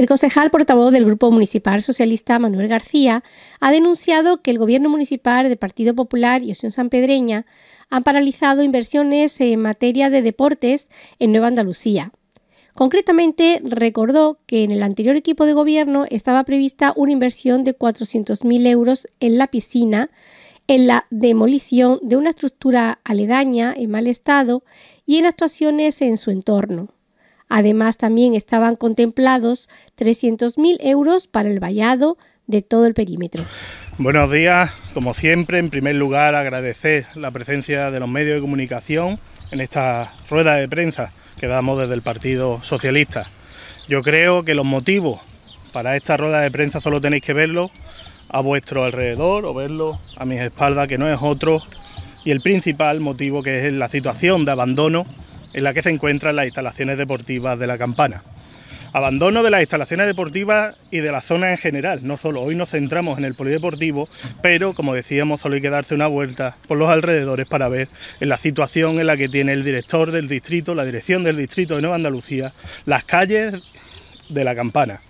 El concejal portavoz del Grupo Municipal Socialista, Manuel García, ha denunciado que el Gobierno Municipal de Partido Popular y San Sanpedreña han paralizado inversiones en materia de deportes en Nueva Andalucía. Concretamente, recordó que en el anterior equipo de gobierno estaba prevista una inversión de 400.000 euros en la piscina, en la demolición de una estructura aledaña en mal estado y en actuaciones en su entorno. Además, también estaban contemplados 300.000 euros para el vallado de todo el perímetro. Buenos días, como siempre, en primer lugar agradecer la presencia de los medios de comunicación en esta rueda de prensa que damos desde el Partido Socialista. Yo creo que los motivos para esta rueda de prensa solo tenéis que verlo a vuestro alrededor o verlo a mis espaldas, que no es otro, y el principal motivo que es la situación de abandono en la que se encuentran las instalaciones deportivas de la campana. Abandono de las instalaciones deportivas y de la zona en general, no solo hoy nos centramos en el polideportivo, pero como decíamos, solo hay que darse una vuelta por los alrededores para ver en la situación en la que tiene el director del distrito, la dirección del distrito de Nueva Andalucía, las calles de la campana,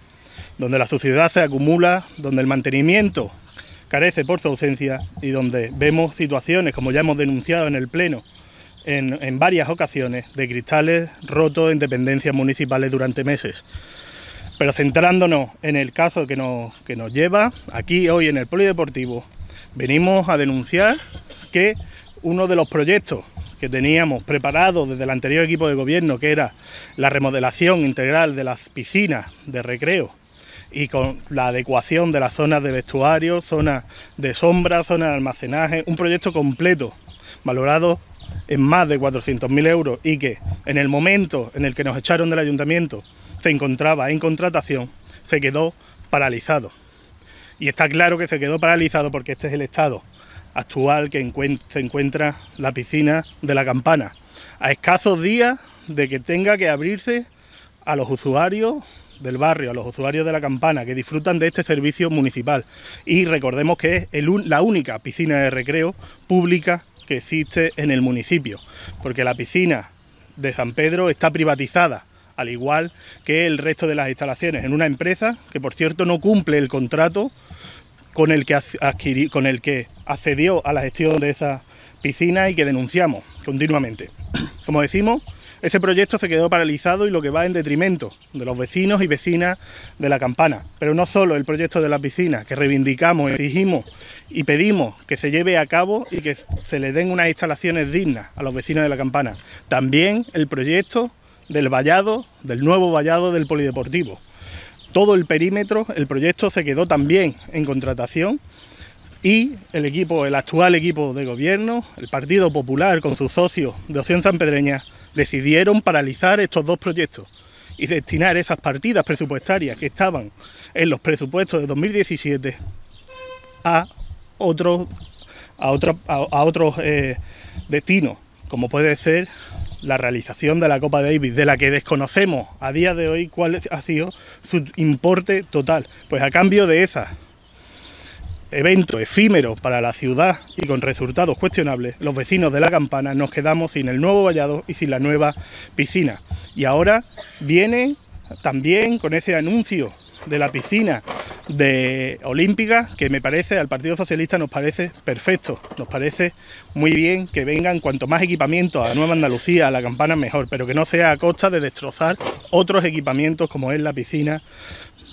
donde la suciedad se acumula, donde el mantenimiento carece por su ausencia y donde vemos situaciones, como ya hemos denunciado en el Pleno, en, varias ocasiones de cristales rotos en dependencias municipales durante meses. Pero centrándonos en el caso que nos, que nos lleva, aquí hoy en el Polideportivo, venimos a denunciar que uno de los proyectos que teníamos preparado desde el anterior equipo de gobierno, que era la remodelación integral de las piscinas de recreo y con la adecuación de las zonas de vestuario, zonas de sombra, zonas de almacenaje, un proyecto completo valorado en más de 400.000 euros y que en el momento en el que nos echaron del ayuntamiento se encontraba en contratación, se quedó paralizado. Y está claro que se quedó paralizado porque este es el estado actual que se encuentra la piscina de la campana, a escasos días de que tenga que abrirse a los usuarios del barrio, a los usuarios de la campana que disfrutan de este servicio municipal. Y recordemos que es la única piscina de recreo pública que existe en el municipio, porque la piscina de San Pedro está privatizada, al igual que el resto de las instalaciones, en una empresa que, por cierto, no cumple el contrato con el que, con el que accedió a la gestión de esa piscina y que denunciamos continuamente. Como decimos, ese proyecto se quedó paralizado y lo que va en detrimento de los vecinos y vecinas de la campana. Pero no solo el proyecto de las piscinas, que reivindicamos, exigimos y pedimos que se lleve a cabo y que se le den unas instalaciones dignas a los vecinos de la campana. También el proyecto del vallado, del nuevo vallado del polideportivo. Todo el perímetro, el proyecto se quedó también en contratación y el equipo, el actual equipo de gobierno, el Partido Popular con sus socios de Opción Pedreña decidieron paralizar estos dos proyectos y destinar esas partidas presupuestarias que estaban en los presupuestos de 2017 a otros a, otro, a, eh, destinos, como puede ser la realización de la Copa Davis, de la que desconocemos a día de hoy cuál ha sido su importe total. Pues a cambio de esas evento efímero para la ciudad y con resultados cuestionables, los vecinos de la campana nos quedamos sin el nuevo vallado y sin la nueva piscina. Y ahora vienen también con ese anuncio de la piscina de olímpica que me parece al Partido Socialista nos parece perfecto, nos parece muy bien que vengan cuanto más equipamiento a la Nueva Andalucía, a la campana mejor, pero que no sea a costa de destrozar otros equipamientos como es la piscina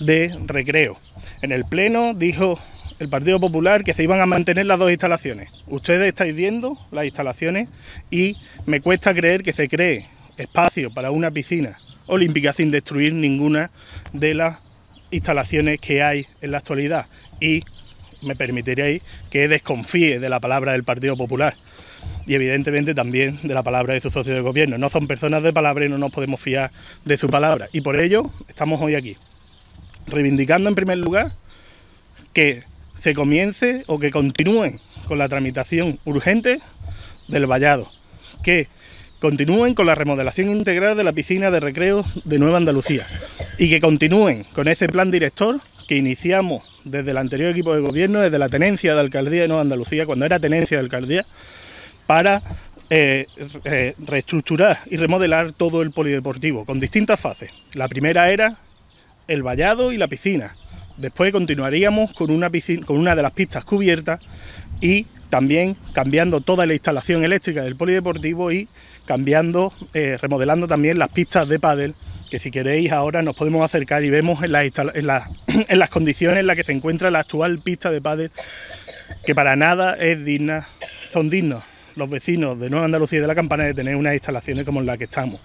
de recreo. En el pleno dijo el Partido Popular que se iban a mantener las dos instalaciones. Ustedes estáis viendo las instalaciones y me cuesta creer que se cree espacio para una piscina olímpica sin destruir ninguna de las instalaciones que hay en la actualidad. Y me permitiréis que desconfíe de la palabra del Partido Popular y evidentemente también de la palabra de su socio de gobierno. No son personas de palabra y no nos podemos fiar de su palabra. Y por ello estamos hoy aquí, reivindicando en primer lugar que se comience o que continúen con la tramitación urgente del vallado, que continúen con la remodelación integral de la piscina de recreo de Nueva Andalucía y que continúen con ese plan director que iniciamos desde el anterior equipo de gobierno, desde la tenencia de alcaldía de Nueva Andalucía, cuando era tenencia de alcaldía, para eh, eh, reestructurar y remodelar todo el polideportivo con distintas fases. La primera era el vallado y la piscina. Después continuaríamos con una, de las pistas cubiertas y también cambiando toda la instalación eléctrica del polideportivo y cambiando, eh, remodelando también las pistas de pádel, que si queréis ahora nos podemos acercar y vemos en, en, las condiciones en las que se encuentra la actual pista de pádel, que para nada es digna, son dignos los vecinos de Nueva Andalucía y de la Campana de tener unas instalaciones como en las que estamos.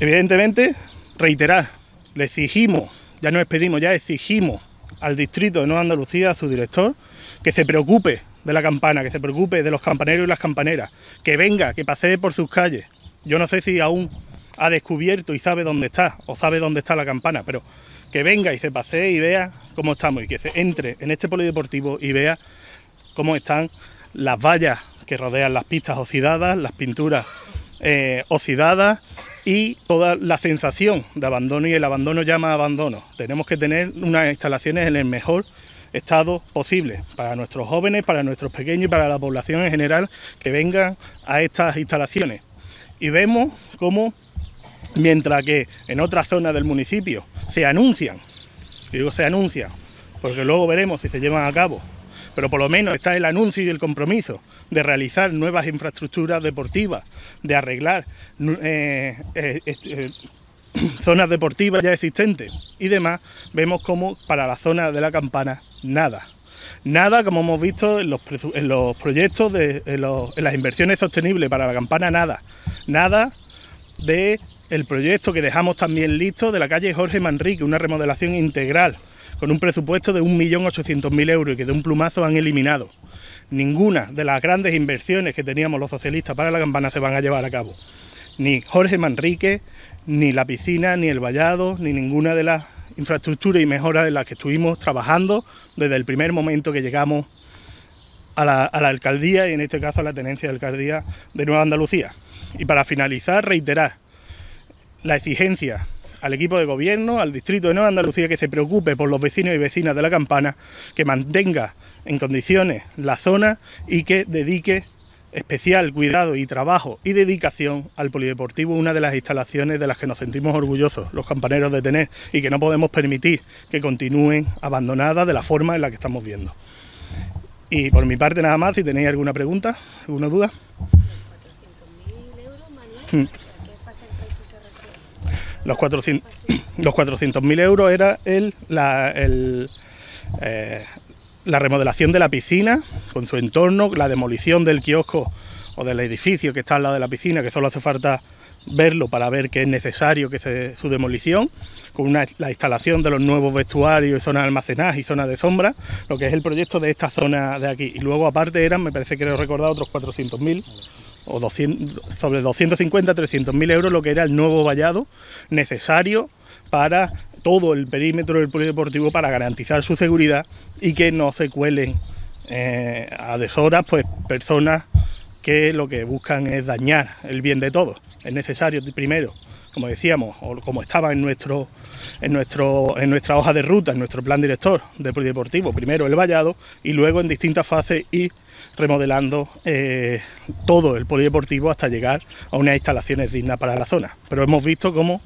Evidentemente, reiterar, le exigimos ya nos pedimos, ya exigimos al distrito de Nueva Andalucía, a su director, que se preocupe de la campana, que se preocupe de los campaneros y las campaneras, que venga, que pasee por sus calles. Yo no sé si aún ha descubierto y sabe dónde está, o sabe dónde está la campana, pero que venga y se pasee y vea cómo estamos, y que se entre en este polideportivo y vea cómo están las vallas que rodean las pistas oxidadas, las pinturas eh, oxidadas, y toda la sensación de abandono y el abandono llama abandono. Tenemos que tener unas instalaciones en el mejor estado posible para nuestros jóvenes, para nuestros pequeños y para la población en general que vengan a estas instalaciones. Y vemos cómo, mientras que en otras zonas del municipio se anuncian, digo se anuncian, porque luego veremos si se llevan a cabo pero por lo menos está el anuncio y el compromiso de realizar nuevas infraestructuras deportivas, de arreglar eh, eh, este, eh, zonas deportivas ya existentes y demás, vemos como para la zona de la campana nada. Nada, como hemos visto en los, proyectos, de, en, las inversiones sostenibles para la campana, nada. Nada de proyecto que dejamos también listo de la calle Jorge Manrique, una remodelación integral con un presupuesto de 1.800.000 euros y que de un plumazo han eliminado. Ninguna de las grandes inversiones que teníamos los socialistas para la campana se van a llevar a cabo. Ni Jorge Manrique, ni la piscina, ni el vallado, ni ninguna de las infraestructuras y mejoras en las que estuvimos trabajando desde el primer momento que llegamos a la, a la, alcaldía y en este caso a la tenencia de alcaldía de Nueva Andalucía. Y para finalizar, reiterar la exigencia al equipo de gobierno, al distrito de Nueva Andalucía, que se preocupe por los vecinos y vecinas de la campana, que mantenga en condiciones la zona y que dedique especial cuidado y trabajo y dedicación al polideportivo, una de las instalaciones de las que nos sentimos orgullosos los campaneros de tener y que no podemos permitir que continúen abandonadas de la forma en la que estamos viendo. Y por mi parte nada más, si tenéis alguna pregunta, alguna duda. 400.000 euros, los 400.000 los euros era el, eh, la, remodelación de la piscina con su entorno, la demolición del kiosco o del edificio que está al lado de la piscina, que solo hace falta verlo para ver que es necesario que se, su demolición, con la instalación de los nuevos vestuarios y zona de almacenaje y zona de sombra, lo que es el proyecto de esta zona de aquí. Y luego aparte eran, me parece que he recordado, otros 400.000 o 200, sobre 250, 300 mil euros lo que era el nuevo vallado necesario para todo el perímetro del polideportivo para garantizar su seguridad y que no se cuelen eh, a deshoras pues personas que lo que buscan es dañar el bien de todos. Es necesario primero, como decíamos, o como estaba en nuestro, en nuestro, en nuestra hoja de ruta, en nuestro plan director del polideportivo, primero el vallado y luego en distintas fases y remodelando eh, todo el polideportivo hasta llegar a unas instalaciones dignas para la zona. Pero hemos visto cómo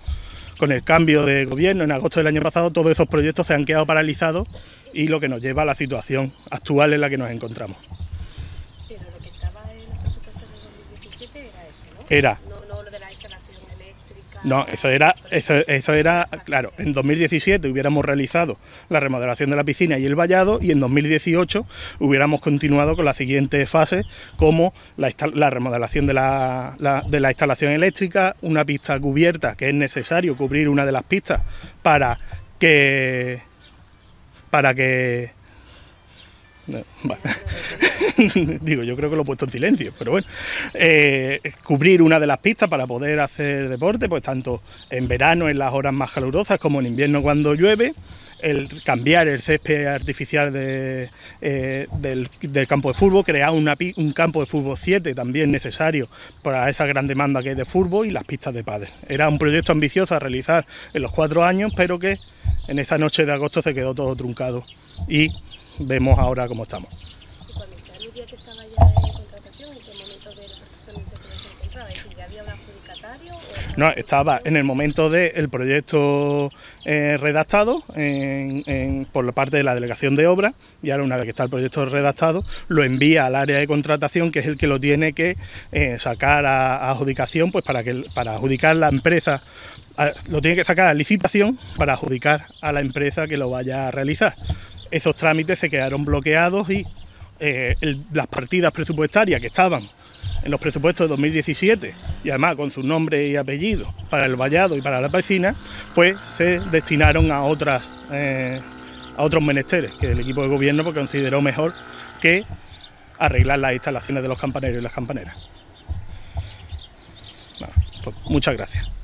con el cambio de gobierno en agosto del año pasado todos esos proyectos se han quedado paralizados y lo que nos lleva a la situación actual en la que nos encontramos. Pero que era eso, ¿no? Era no, eso era, eso, eso, era, claro, en 2017 hubiéramos realizado la remodelación de la piscina y el vallado y en 2018 hubiéramos continuado con la siguiente fase como la, remodelación de la, de la instalación eléctrica, una pista cubierta, que es necesario cubrir una de las pistas para que... para que Digo, yo creo que lo he puesto en silencio, pero bueno. Eh, cubrir una de las pistas para poder hacer deporte, pues tanto en verano, en las horas más calurosas, como en invierno cuando llueve. El cambiar el césped artificial eh, del, campo de fútbol, crear un campo de fútbol 7 también necesario para esa gran demanda que hay de fútbol y las pistas de padres. Era un proyecto ambicioso a realizar en los cuatro años, pero que en esa noche de agosto se quedó todo truncado y vemos ahora cómo estamos. estaba en No, estaba en el momento del proyecto eh, redactado por la parte de la delegación de obra y ahora una vez que está el proyecto redactado lo envía al área de contratación que es el que lo tiene que eh, sacar a, adjudicación pues para, que, para adjudicar la empresa lo tiene que sacar a licitación para adjudicar a la empresa que lo vaya a realizar esos trámites se quedaron bloqueados y eh, las partidas presupuestarias que estaban en los presupuestos de 2017 y además con su nombre y apellido para el vallado y para la piscina, pues se destinaron a otras eh, a otros menesteres que el equipo de gobierno pues, consideró mejor que arreglar las instalaciones de los campaneros y las campaneras. Pues, muchas gracias.